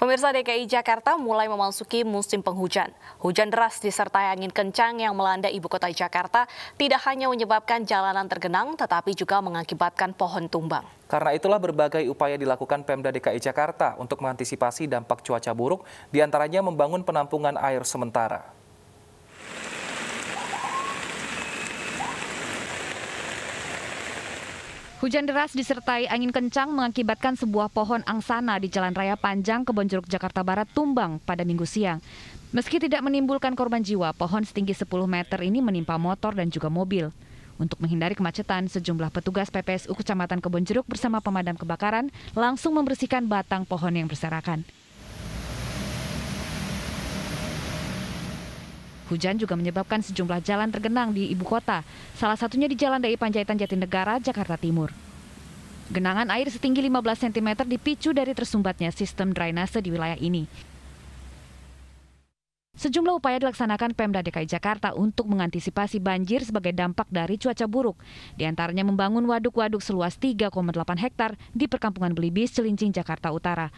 Pemirsa DKI Jakarta mulai memasuki musim penghujan. Hujan deras disertai angin kencang yang melanda ibu kota Jakarta tidak hanya menyebabkan jalanan tergenang, tetapi juga mengakibatkan pohon tumbang. Karena itulah berbagai upaya dilakukan Pemda DKI Jakarta untuk mengantisipasi dampak cuaca buruk, diantaranya membangun penampungan air sementara. Hujan deras disertai angin kencang mengakibatkan sebuah pohon angsana di Jalan Raya Panjang Kebonjeruk Jakarta Barat tumbang pada minggu siang. Meski tidak menimbulkan korban jiwa, pohon setinggi 10 meter ini menimpa motor dan juga mobil. Untuk menghindari kemacetan, sejumlah petugas PPSU Kecamatan Kebonjeruk bersama pemadam kebakaran langsung membersihkan batang pohon yang berserakan. Hujan juga menyebabkan sejumlah jalan tergenang di ibu kota, salah satunya di Jalan DI Panjaitan Jatinegara, Jakarta Timur. Genangan air setinggi 15 cm dipicu dari tersumbatnya sistem drainase di wilayah ini. Sejumlah upaya dilaksanakan Pemda DKI Jakarta untuk mengantisipasi banjir sebagai dampak dari cuaca buruk. Di antaranya membangun waduk-waduk seluas 3,8 hektar di perkampungan Belibis, Celincing, Jakarta Utara.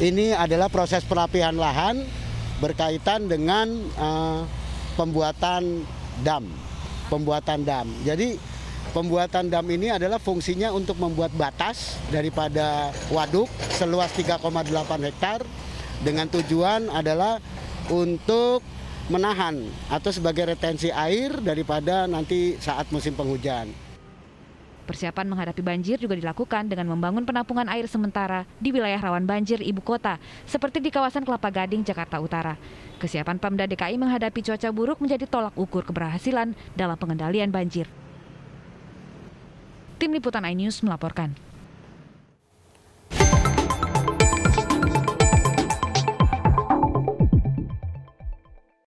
Ini adalah proses perapihan lahan berkaitan dengan uh, pembuatan dam, pembuatan dam. Jadi pembuatan dam ini adalah fungsinya untuk membuat batas daripada waduk seluas 3,8 hektar dengan tujuan adalah untuk menahan atau sebagai retensi air daripada nanti saat musim penghujan. Persiapan menghadapi banjir juga dilakukan dengan membangun penampungan air sementara di wilayah rawan banjir ibu kota, seperti di kawasan Kelapa Gading, Jakarta Utara. Kesiapan Pemda DKI menghadapi cuaca buruk menjadi tolak ukur keberhasilan dalam pengendalian banjir. Tim Liputan iNews melaporkan.